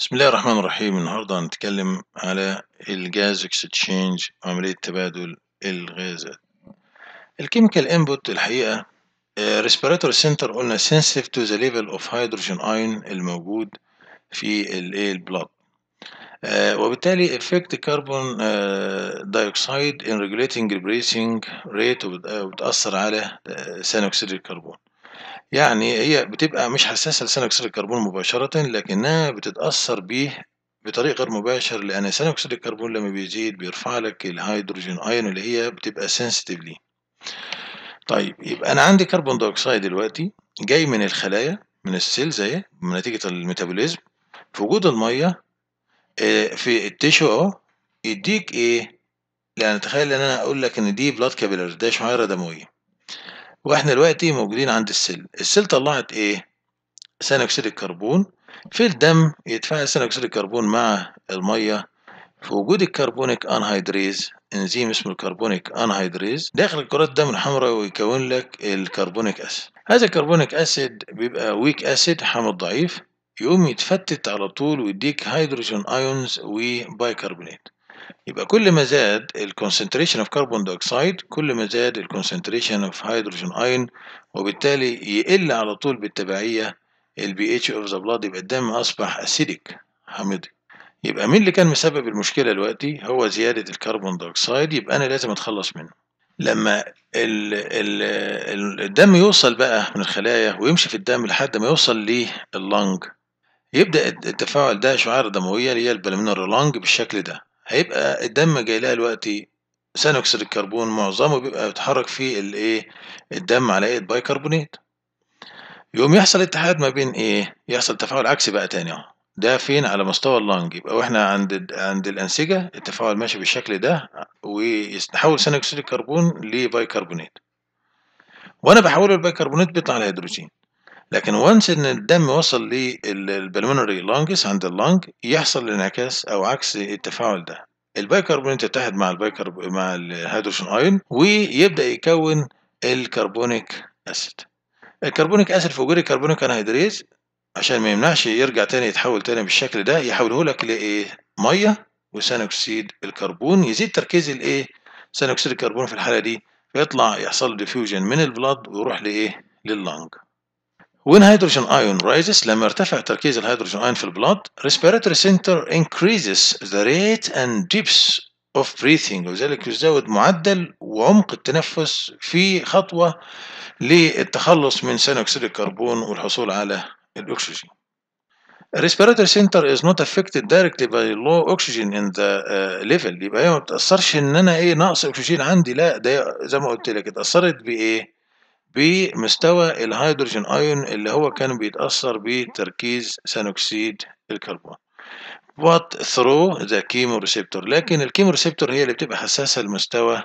بسم الله الرحمن الرحيم النهاردة هنتكلم على الجاز اكستشينج عملية تبادل الغازات الكيميكال انبوت الحقيقة ريسبيراتوري آه، سنتر قلنا سنسيف تو ذا ليفل اوف هيدروجين اين الموجود في الايه البلط آه، وبالتالي افكت كربون دايوكسيد ان ريجوليتنج breathing rate آه، وبتأثر على ثاني أكسيد الكربون يعني هي بتبقى مش حساسة لثاني أكسيد الكربون مباشرة لكنها بتتأثر بيه بطريق غير مباشر لأن ثاني أكسيد الكربون لما بيزيد بيرفع لك الهيدروجين أيون اللي هي بتبقى سنسيتيف ليه. طيب يبقى أنا عندي كربون دايوكسيد دلوقتي جاي من الخلايا من السيلز من نتيجة الميتابوليزم في وجود المية آه، في التيشو أهو يديك إيه؟ يعني تخيل إن أنا أقول لك إن دي بلاد كابيلر ده شعيرة دموية واحنا دلوقتي موجودين عند السل السل طلعت ايه ثاني اكسيد الكربون في الدم يتفاعل ثاني اكسيد الكربون مع الميه في وجود الكربونيك انهيدريز انزيم اسمه الكربونيك انهيدريز داخل كرات الدم الحمراء ويكون لك الكربونيك اسيد هذا الكربونيك اسيد بيبقى ويك اسيد حامض ضعيف يقوم يتفتت على طول ويديك هيدروجين ايونز وبايكربونات يبقى كل ما زاد الكونسنتريشن اوف كربون دايوكسيد كل ما زاد الكونسنتريشن اوف هيدروجين اين وبالتالي يقل على طول بالتبعيه البي اتش اوف ذا بلاد يبقى الدم اصبح اسيدك حامضي يبقى مين اللي كان مسبب المشكله دلوقتي هو زياده الكربون دايوكسيد يبقى انا لازم اتخلص منه لما الـ الـ الـ الدم يوصل بقى من الخلايا ويمشي في الدم لحد ما يوصل لللنج يبدا التفاعل ده شعار دمويه اللي هي البلمنر لانج بالشكل ده هيبقى الدم جاي لها دلوقتي ثاني أكسيد الكربون معظمه بيبقى بيتحرك فيه الإيه الدم على إيه البيكربونات يقوم يحصل اتحاد ما بين إيه يحصل تفاعل عكسي بقى تاني أهو ده فين على مستوى اللنج يبقى واحنا عند عند الانسجه التفاعل ماشي بالشكل ده ويتحول ثاني اكسيد الكربون لبايكربونات وانا بحوله البايكربونات بيطلع لهيدروجين لكن وانس ان الدم وصل للبلمونري لانجس عند اللنج يحصل الانعكاس او عكس التفاعل ده البايكربونات يتحد مع البايكرب مع الهيدروجين ايون ويبدا يكون الكربونيك اسيد الكربونيك اسيد في وجود الكربونيك انهيدريز عشان ما يمنعش يرجع تاني يتحول تاني بالشكل ده يحوله لك لايه ميه وثاني اكسيد الكربون يزيد تركيز الايه ثاني اكسيد الكربون في الحاله دي فيطلع يحصل ديفيوجن من البلاد ويروح لايه لللنج When hydrogen ion rises لما ارتفع تركيز الهيدروجين ion في البلاد respiratory center increases the rate and depth of breathing وذلك يزود معدل وعمق التنفس في خطوة للتخلص من ثاني أكسيد الكربون والحصول على الأكسجين. respiratory center is not affected directly by low oxygen in the uh, level يبقى هي ما بتأثرش إن أنا إيه نقص أكسجين عندي لا ده زي ما قلت لك اتأثرت بإيه؟ بمستوى الهيدروجين ايون اللي هو كان بيتأثر بتركيز ثانوكسيد الكربون but through the chemoreceptor لكن الكيموريسبتور هي اللي بتبقى حساسة لمستوى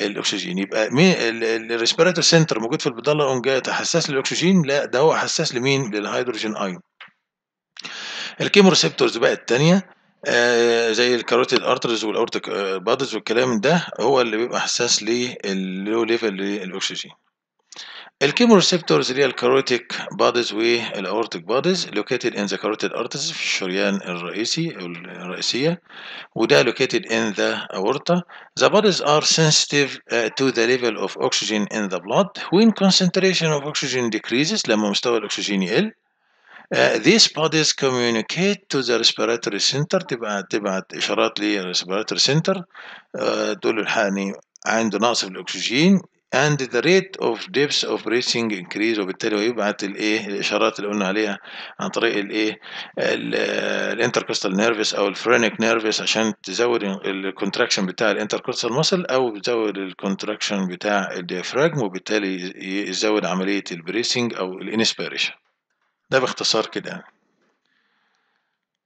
الاكسجين يبقى مين الريسبيراتور سنتر موجود في البضله الانجيه حساس للاكسجين لا ده هو حساس لمين للهيدروجين ايون الكيموريسبتورز بقى الثانيه آه زي الكاروتيد ارترز والاورتيك بادز والكلام ده هو اللي بيبقى حساس للو ليفل للاكسجين Chemoreceptor is real carotid bodies aortic bodies located in the carotid arteries في الشريان الرئيسي الرئيسية وده located in the aorta. The bodies are sensitive uh, to the level of oxygen in the blood. When concentration of oxygen decreases لما مستوى الأكسجين يقل Uh, these bodies communicate to the respiratory center تبعت تبعت إشارات للريسبيراتوري center. uh, تقول له الحقني عنده نقص في الأكسجين and the rate of depth of breathing increase وبالتالي ويبعت الايه الاشارات اللي قلنا عليها عن طريق الايه الانتركوستال نيرفس او الفرينيك نيرفس عشان تزود الكونتراكشن بتاع الانتركوستال مسل او تزود الكونتراكشن بتاع الديافراجم وبالتالي يزود عمليه البريسنج او الانسبيريشن ده باختصار كده يعني.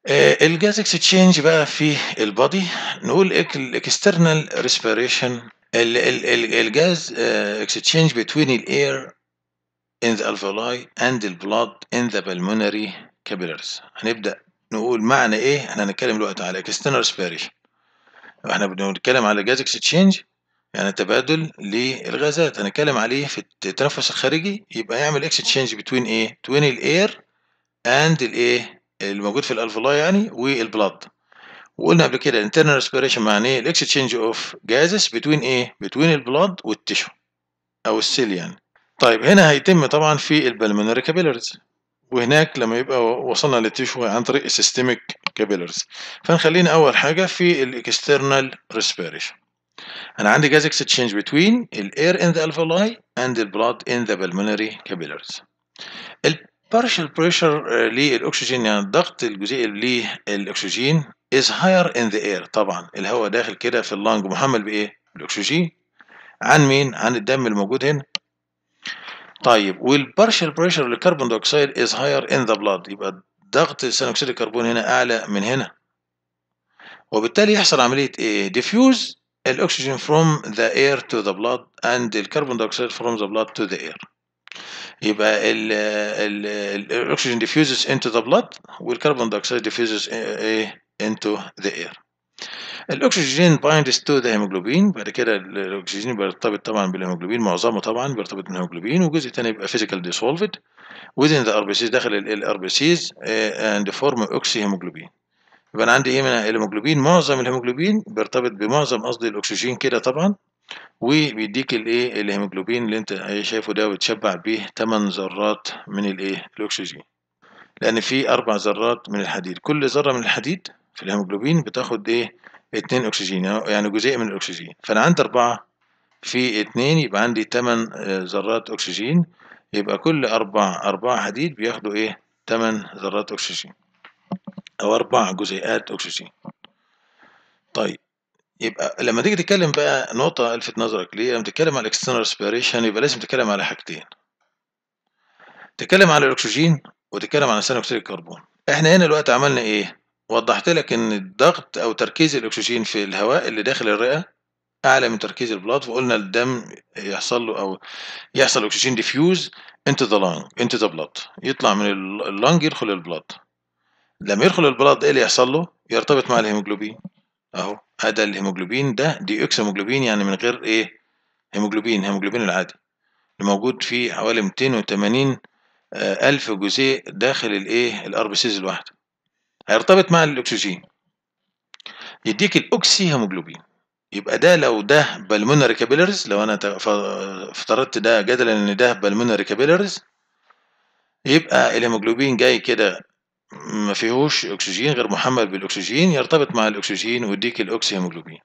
آه، الجاز اكسشينج بقى في البادي نقول الاكسترنال ريسبيريشن الجاز اكستشينج بين الاير ان ذا الفولاي اند and ان blood بالمونري كابيلرز pulmonary capillaries هنبدأ نقول معنى ايه احنا هنتكلم دلوقتي على external respiration احنا بنتكلم على جاز اكستشينج يعني تبادل للغازات هنتكلم عليه في التنفس الخارجي يبقى يعمل اكستشينج بين ايه بين الاير اند الايه الموجود في الالفولاي يعني والبلاد وقلنا قبل كده internal respiration معناه ال exchange of gases between ايه؟ between البلاد والتشو أو السيل يعني. طيب هنا هيتم طبعا في البلمونري كابيلرز وهناك لما يبقى وصلنا للتشو عن طريق السيستميك كابيلرز فنخلينا أول حاجة في الاكسترنال respiration. أنا عندي gas exchange between ال air in the alveoli and the blood in the pulmonary capillaries. البارشل بريشر للأكسجين يعني الضغط الجزيئي للأكسجين is higher in the air طبعا الهواء داخل كده في اللنج محمل بايه بالاكسجين عن مين عن الدم الموجود هنا طيب والبارشل بريشر للكربون دوكسيد از هاير ان ذا بلاد يبقى ضغط ثاني اكسيد الكربون هنا اعلى من هنا وبالتالي يحصل عمليه ايه diffuse الاكسجين from the air to the blood and الكربون دوكسيد from the blood to the air يبقى ال ال الاكسجين diffuses into the blood والكربون دوكسيد diffuses ايه into the air الاكسجين بايندز تو ذا هيموجلوبين بعد كده الاكسجين بيرتبط طبعا بالهيموجلوبين معظمه طبعا بيرتبط بالهيموجلوبين وجزء تاني بيبقى فيزيكال ديسولفد within the RBCs داخل ال RBCs آه، and form oxyhemoglobin يبقى انا عندي ايه من الهيموجلوبين معظم الهيموجلوبين بيرتبط بمعظم قصدي الاكسجين كده طبعا وبيديك الايه الهيموجلوبين اللي انت شايفه ده وتشبع بيه 8 ذرات من الايه الاكسجين لان في اربع ذرات من الحديد كل ذره من الحديد في الهيموجلوبين بتاخد ايه اتنين اكسجين يعني-, يعني جزيء من الاكسجين فانا عندي اربعة في اتنين يبقى عندي تمن آه، ذرات اكسجين يبقى كل اربع اربعة حديد بياخدوا ايه تمن ذرات اكسجين او اربع جزيئات اكسجين طيب يبقى لما تيجي تتكلم بقى نقطة الفت نظرك ليه لما تتكلم على الاكسترنال ريسبيريشن يبقى لازم تتكلم على حاجتين تتكلم على الأكسجين وتتكلم على ثاني أكسيد الكربون احنا هنا دلوقتي عملنا ايه وضحت لك ان الضغط او تركيز الاكسجين في الهواء اللي داخل الرئه اعلى من تركيز البلاد وقلنا الدم يحصل له او يحصل اكسجين ديفيوز انت ذا لانج انت ذا بلاد يطلع من اللانج يدخل البلاد لما يدخل البلاد ايه اللي يحصل له يرتبط مع الهيموجلوبين اهو هذا الهيموجلوبين ده دي اكسهيموجلوبين يعني من غير ايه هيموجلوبين هيموجلوبين العادي اللي موجود فيه حوالي 280 آه، الف جزيء داخل الايه الار بي سيز الواحده هيرتبط مع الأكسجين يديك الأكسي هيموجلوبين يبقى ده لو ده بالمونري كابيلرز لو أنا افترضت ده جدلا إن ده بالمونري كابيلرز يبقى الهيموجلوبين جاي كده ما فيهوش أكسجين غير محمل بالأكسجين يرتبط مع الأكسجين ويديك الأكسي هيموجلوبين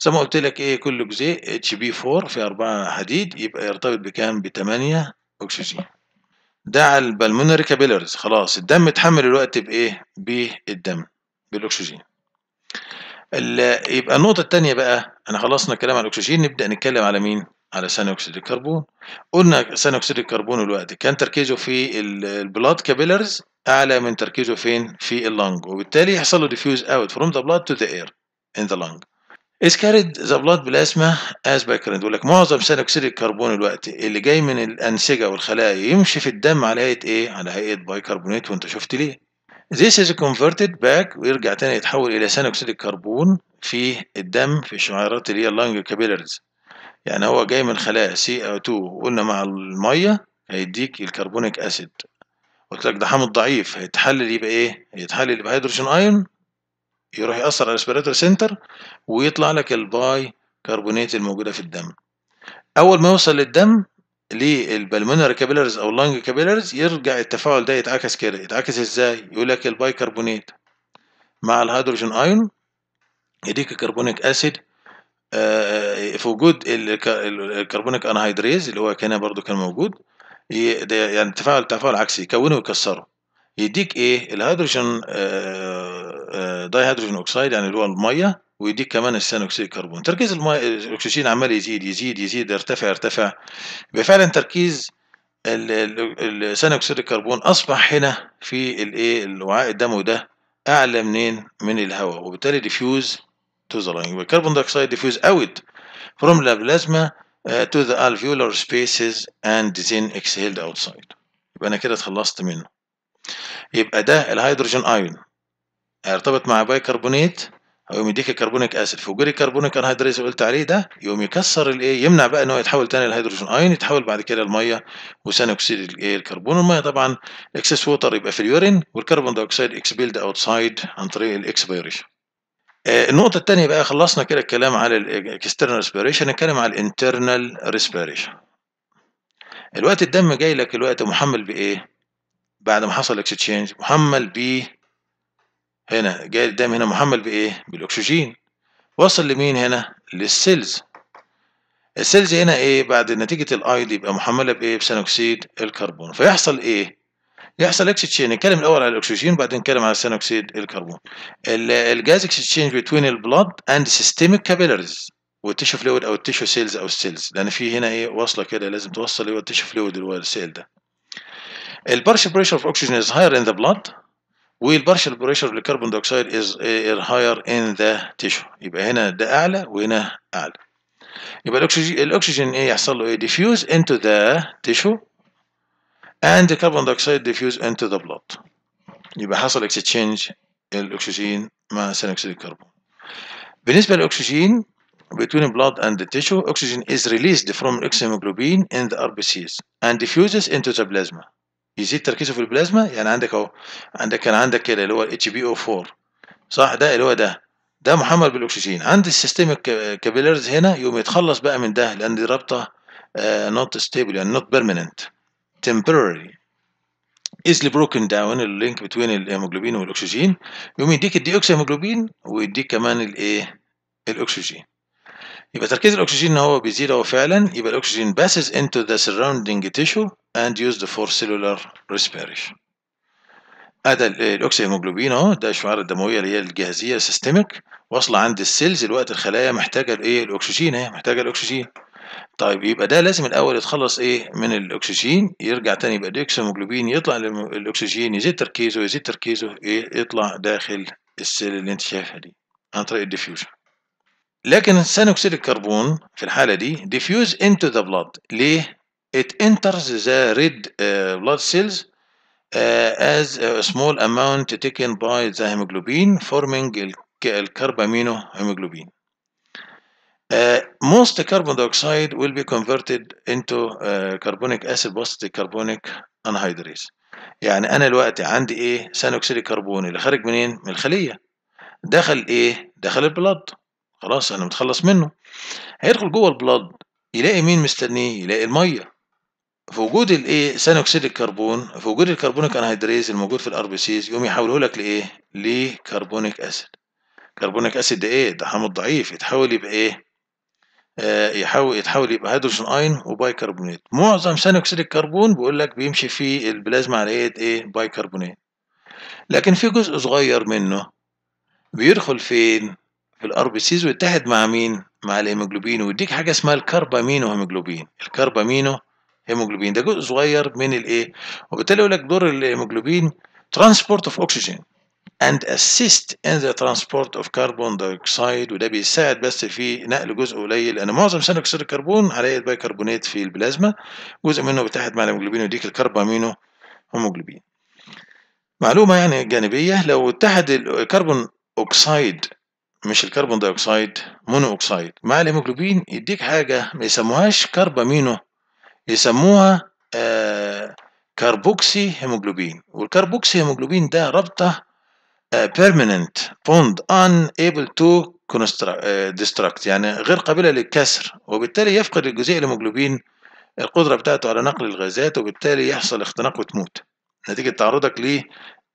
زي ما قلت لك ايه كل جزيء اتش بي 4 في 4 حديد يبقى يرتبط بكام ب 8 اكسجين ده على البلمونري كابيلرز خلاص الدم اتحمل الوقت بايه بالدم بالاكسجين يبقى النقطة التانية بقى أنا خلصنا الكلام على الأكسجين نبدأ نتكلم على مين؟ على ثاني أكسيد الكربون قلنا ثاني أكسيد الكربون الوقت كان تركيزه في البلاد كابيلرز أعلى من تركيزه فين؟ في اللنج وبالتالي يحصل له ديفيوز أوت فروم ذا بلاد تو ذا إير in the lung is carried the بلازما plasma as background يقول لك معظم ثاني اكسيد الكربون الوقت اللي جاي من الانسجه والخلايا يمشي في الدم على هيئه ايه؟ على هيئه بايكربونات وانت شفت ليه. This is converted back ويرجع تاني يتحول الى ثاني اكسيد الكربون في الدم في الشعيرات اللي هي اللانج كابيلرز. يعني هو جاي من خلايا CO2 وقلنا مع الميه هيديك الكربونيك اسيد. قلت لك ده حامض ضعيف هيتحلل يبقى ايه؟ هيتحلل يبقى هيدروجين ايون يروح يأثر على الريسبيراتور سنتر ويطلع لك الباي كربونات الموجودة في الدم أول ما يوصل للدم للبلمونري كابيلرز أو اللانج كابيلرز يرجع التفاعل ده يتعكس كده يتعكس إزاي يقول لك الباي كربونات مع الهيدروجين ايون يديك كربونيك اسيد آه، في وجود الكربونيك انهيدريز اللي هو كان برضو كان موجود يعني تفاعل تفاعل عكسي يكونه ويكسره يديك ايه الهيدروجين داي هيدروجين اوكسيد يعني اللي هو الميه ويديك كمان ثاني اكسيد الكربون تركيز الماء الاكسجين عمال يزيد يزيد يزيد يرتفع يرتفع يبقى فعلا تركيز ثاني اكسيد الكربون اصبح هنا في الايه الوعاء الدموي ده اعلى منين من الهواء وبالتالي ديفيوز تو ذا لانج الكربون دايوكسيد ديفيوز اوت فروم لا بلازما تو ذا الفيولر سبيسز اند ذن اكسهيلد اوتسايد يبقى انا كده اتخلصت منه يبقى ده الهيدروجين ايون هيرتبط مع بايكربونات يقوم يديك الكربونيك اسيد فوجري الكربونيك انهيدريز اللي قلت عليه ده يقوم يكسر الايه يمنع بقى ان هو يتحول تاني لهيدروجين ايون يتحول بعد كده الميه وثاني اكسيد الايه الكربون الميه طبعا اكسس ووتر يبقى في اليورين والكربون دايوكسيد اكسبيلد اوتسايد عن طريق الاكسبيريشن النقطة الثانية بقى خلصنا كده الكلام على الاكسترنال ريسبيريشن نتكلم على الانترنال ريسبيريشن الوقت الدم جاي لك الوقت محمل بايه؟ بعد ما حصل اكستشينج محمل هنا جاي قدام هنا محمل بايه بالاكسجين وصل لمين هنا للسيلز السيلز هنا ايه بعد نتيجه الاي دي يبقى محمله بايه بثاني اكسيد الكربون فيحصل ايه يحصل اكسشين نتكلم الاول على الاكسجين وبعدين نتكلم على ثاني اكسيد الكربون الجاز اكسشينج بتوين البلاد اند سيستميك كابيلاريز والتيشو فلويد او التيشو سيلز او السيلز لان في هنا ايه واصله كده لازم توصل اللي هو التيشو فلويد اللي هو السيل ده البارشل بريشر اوف اكسجين از هاير ان ذا بلاد وال partial pressure للكربون dioxide is higher in the tissue يبقى هنا ده اعلى وهنا اعلى يبقى الاكسجين الاكسجين ايه يحصل له ايه diffuse into the tissue and the carbon dioxide diffuse into the blood يبقى حصل exchange الاكسجين مع ثاني اكسيد الكربون بالنسبه للاكسجين between blood and the tissue oxygen is released from exhemoglobin in the RBCs and diffuses into the plasma يزيد تركيزه في البلازما يعني عندك اهو عندك كان عندك كده اللي هو الاتش بي او 4 صح ده اللي هو ده ده محمل بالاكسجين عند السيستم كابيلرز هنا يقوم يتخلص بقى من ده لان دي رابطه نوت آه، ستيبل يعني نوت بيرمننت تمبرري ايزلي بروكن داون اللينك بين الهيموجلوبين والاكسجين يقوم يديك الديوكسي هيموجلوبين ويديك كمان الايه الاكسجين يبقى تركيز الاكسجين هو بيزيد اهو فعلا يبقى الاكسجين باسز انتو ذا سراوندنج تيشو and used for cellular respiration ادى الاكسيهيموجلوبين اهو ده الشعار الدمويه اللي هي الجهازيه السيستميك واصله عند السيلز الوقت الخلايا محتاجه الايه الاكسجين اهي محتاجه الاكسجين طيب يبقى ده لازم الاول يتخلص ايه من الاكسجين يرجع تاني يبقى الاكسيهيموجلوبين يطلع الاكسجين يزيد تركيزه يزيد تركيزه ايه يطلع داخل السيل اللي انت شايفها دي عن طريق الديفيوجن لكن ثاني اكسيد الكربون في الحاله دي ديفيوز انتو ذا بلاد ليه It enters the red uh, blood cells uh, as a small amount taken by the hemoglobin forming هيموجلوبين. Uh, most carbon dioxide will be converted into uh, carbonic acid وسط carbonic anhydrase. يعني أنا الوقت عندي إيه؟ ثاني أكسيد الكربون اللي خارج منين؟ من الخلية. دخل إيه؟ دخل البلد. خلاص أنا متخلص منه. هيدخل جوه البلد يلاقي مين مستنيه؟ يلاقي المية. في وجود الايه ثاني اكسيد الكربون في وجود الكربونيك انهيدريز الموجود في الار بي سيز يقوم يحوله لك لايه لكربونيك اسيد كربونيك اسيد ده ايه ده حامض ضعيف يتحول يبقى ايه آه، يحول يحاول يتحول يبقى هيدروجين اين وبايكربونات معظم ثاني اكسيد الكربون بيقول لك بيمشي في البلازما على ايه ايه بايكربونات لكن في جزء صغير منه بيدخل فين في الار بي سيز ويتحد مع مين مع الهيموجلوبين ويديك حاجه اسمها الكربامينو هيموجلوبين الكربامينو هيموجلوبين ده جزء صغير من الايه وبالتالي يقول لك دور الهيموجلوبين ترانسبورت اوف اوكسجين and assist in the transport of carbon dioxide وده بيساعد بس في نقل جزء قليل لان معظم ثاني اكسيد الكربون عليه البيكربونات في البلازما جزء منه بيتحد مع الهيموجلوبين وديك الكربامينو هيموجلوبين معلومة يعني جانبية لو اتحد الكربون أوكسايد مش الكربون دايوكسايد مونو أوكسايد مع الهيموجلوبين يديك حاجة ما يسموهاش كربامينو يسموها كاربوكسي هيموجلوبين والكاربوكسي هيموجلوبين ده رابطه بيرمننت بوند ان ايبل تو ديستراكت يعني غير قابله للكسر وبالتالي يفقد الجزيء الهيموجلوبين القدره بتاعته على نقل الغازات وبالتالي يحصل اختناق وتموت نتيجه تعرضك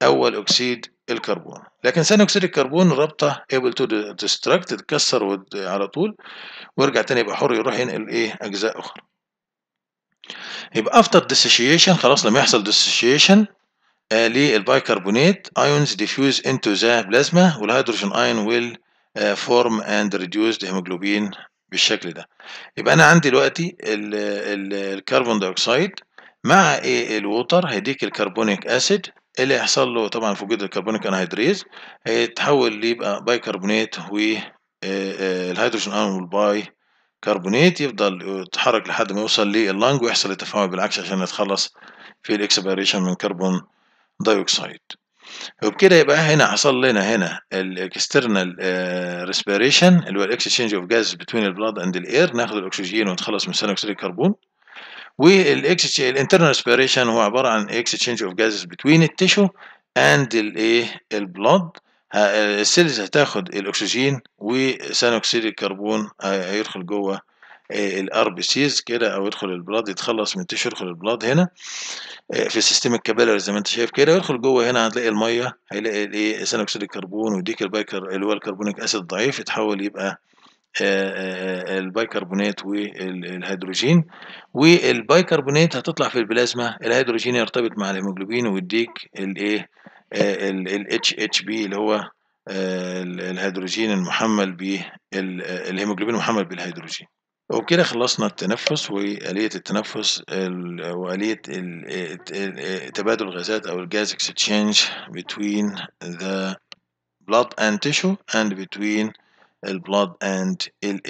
لاول اكسيد الكربون لكن ثاني اكسيد الكربون رابطه ايبل تو ديستراكت تتكسر على طول ويرجع تاني يبقى حر يروح ينقل ايه اجزاء اخرى يبقى after dissociation خلاص لما يحصل ديسوشيشن آه للبيكربونات ايونز ديفيوز انتو ذا بلازما والهيدروجين ايون ويل فورم اند the هيموجلوبين آه، بالشكل ده يبقى انا عندي دلوقتي الكربون دايوكسيد مع ايه الووتر هيديك الكربونيك اسيد اللي هيحصل له طبعا في وجود الكربونيك انهيدريز هيتحول ليبقى بايكربونات والهيدروجين ايون والباي كربونيت يفضل يتحرك لحد ما يوصل لللنج ويحصل التفاعل بالعكس عشان يتخلص في الاكسبيريشن من كربون دايوكسيد وبكده يبقى هنا حصل لنا هنا الاكسترنال ريسبيريشن آه، اللي هو الاكسشينج اوف جاز بتوين البلاد اند الاير ناخد الاكسجين ونتخلص من ثاني اكسيد الكربون والانترنال ريسبيريشن هو عباره عن اكسشينج اوف جازز بتوين التيشو اند الايه البلاد آه، السيلز هتاخد الاكسجين وثاني اكسيد الكربون آه، هيدخل جوه الار بي سيز كده او يدخل البلاد يتخلص من التشو يدخل البلاد هنا آه، في سيستم الكابيلر زي ما انت شايف كده يدخل جوه هنا هتلاقي الميه هيلاقي الايه ثاني اكسيد الكربون وديك البايكر اللي هو الكربونيك اسيد ضعيف يتحول يبقى البايكربونات والهيدروجين والبايكربونات هتطلع في البلازما الهيدروجين يرتبط مع الهيموجلوبين ويديك الايه ال اتش بي اللي هو آه، الهيدروجين المحمل بالهيموجلوبين المحمل بالهيدروجين وبكده خلصنا التنفس وآلية التنفس وآلية تبادل الغازات أو الجاز exchange between the blood and tissue and between البلاد and ال